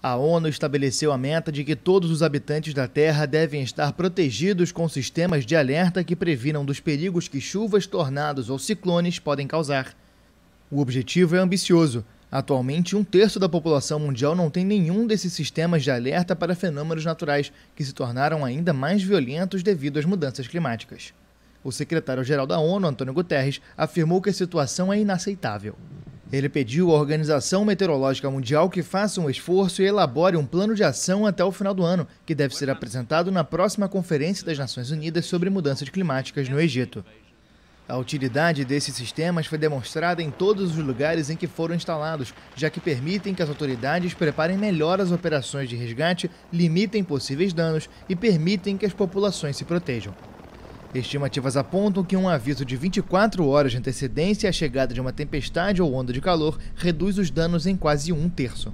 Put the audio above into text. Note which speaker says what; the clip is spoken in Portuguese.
Speaker 1: A ONU estabeleceu a meta de que todos os habitantes da Terra devem estar protegidos com sistemas de alerta que previnam dos perigos que chuvas, tornados ou ciclones podem causar. O objetivo é ambicioso. Atualmente, um terço da população mundial não tem nenhum desses sistemas de alerta para fenômenos naturais, que se tornaram ainda mais violentos devido às mudanças climáticas. O secretário-geral da ONU, Antônio Guterres, afirmou que a situação é inaceitável. Ele pediu à Organização Meteorológica Mundial que faça um esforço e elabore um plano de ação até o final do ano, que deve ser apresentado na próxima Conferência das Nações Unidas sobre Mudanças Climáticas no Egito. A utilidade desses sistemas foi demonstrada em todos os lugares em que foram instalados, já que permitem que as autoridades preparem melhor as operações de resgate, limitem possíveis danos e permitem que as populações se protejam. Estimativas apontam que um aviso de 24 horas de antecedência à chegada de uma tempestade ou onda de calor reduz os danos em quase um terço.